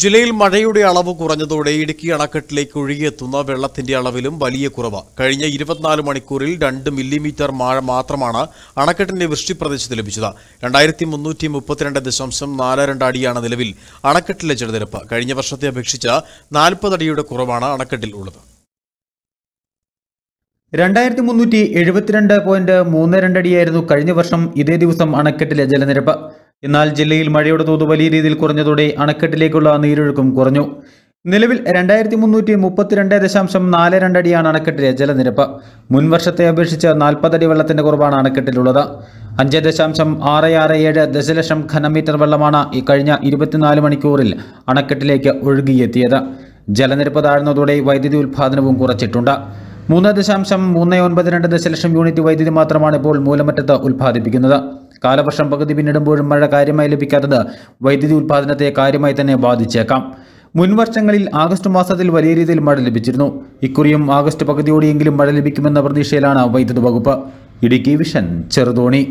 ജില്ലയിൽ മഴയുടെ അളവ് കുറഞ്ഞതോടെ ഇടുക്കി അണക്കെട്ടിലേക്ക് ഒഴുകിയെത്തുന്ന വെള്ളത്തിന്റെ അളവിലും വലിയ കുറവ് കഴിഞ്ഞ ഇരുപത്തിനാല് മണിക്കൂറിൽ രണ്ട് മില്ലിമീറ്റർ മഴ മാത്രമാണ് അണക്കെട്ടിന്റെ വൃഷ്ടിപ്രദേശത്ത് ലഭിച്ചത് രണ്ടായിരത്തി മുന്നൂറ്റി മുപ്പത്തിരണ്ട് ദശാംശം നാല് അടിയാണ് നിലവിൽ അണക്കെട്ടിലെ ജലനിരപ്പ് കഴിഞ്ഞ വർഷത്തെ അപേക്ഷിച്ച് നാൽപ്പതടിയുടെ കുറവാണ് അണക്കെട്ടിൽ ഉള്ളത് രണ്ടായിരത്തി മുന്നൂറ്റി എഴുപത്തിരണ്ട് പോയിന്റ് മൂന്ന് രണ്ടടിയായിരുന്നു കഴിഞ്ഞ വർഷം ഇതേ ദിവസം അണക്കെട്ടിലെ ജലനിരപ്പ് എന്നാൽ ജില്ലയിൽ മഴയുടെ തോത് വലിയ രീതിയിൽ കുറഞ്ഞതോടെ അണക്കെട്ടിലേക്കുള്ള നീരൊഴുക്കും കുറഞ്ഞു നിലവിൽ രണ്ടായിരത്തി മുന്നൂറ്റി മുപ്പത്തിരണ്ട് ദശാംശം നാല് രണ്ടടിയാണ് അണക്കെട്ടിലെ ജലനിരപ്പ് മുൻ വർഷത്തെ അപേക്ഷിച്ച് നാൽപ്പതടി വെള്ളത്തിന്റെ കുറവാണ് അണക്കെട്ടിലുള്ളത് അഞ്ച് ദശാംശം ആറ് ആറ് ഏഴ് ദശലക്ഷം ഘനമീറ്റർ വെള്ളമാണ് ഈ കഴിഞ്ഞ ഇരുപത്തിനാല് മണിക്കൂറിൽ അണക്കെട്ടിലേക്ക് ഒഴുകിയെത്തിയത് ജലനിരപ്പ് താഴ്ന്നതോടെ വൈദ്യുതി ഉൽപ്പാദനവും കുറച്ചിട്ടുണ്ട് മൂന്ന് ദശാംശം മൂന്ന് ഒൻപത് രണ്ട് ദശലക്ഷം യൂണിറ്റ് വൈദ്യുതി മാത്രമാണ് ഇപ്പോൾ മൂലമറ്റത്ത് ഉൽപ്പാദിപ്പിക്കുന്നത് കാലവർഷം പകുതി പിന്നിടുമ്പോഴും മഴ കാര്യമായി ലഭിക്കാത്തത് വൈദ്യുതി ഉൽപ്പാദനത്തെ കാര്യമായി തന്നെ ബാധിച്ചേക്കാം മുൻവർഷങ്ങളിൽ ആഗസ്റ്റ് മാസത്തിൽ വലിയ രീതിയിൽ മഴ ലഭിച്ചിരുന്നു ഇക്കുറിയും ആഗസ്റ്റ് പകുതിയോടെയെങ്കിലും മഴ ലഭിക്കുമെന്ന പ്രതീക്ഷയിലാണ് വൈദ്യുതി വകുപ്പ് ഇടുക്കി വിഷൻ ചെറുതോണി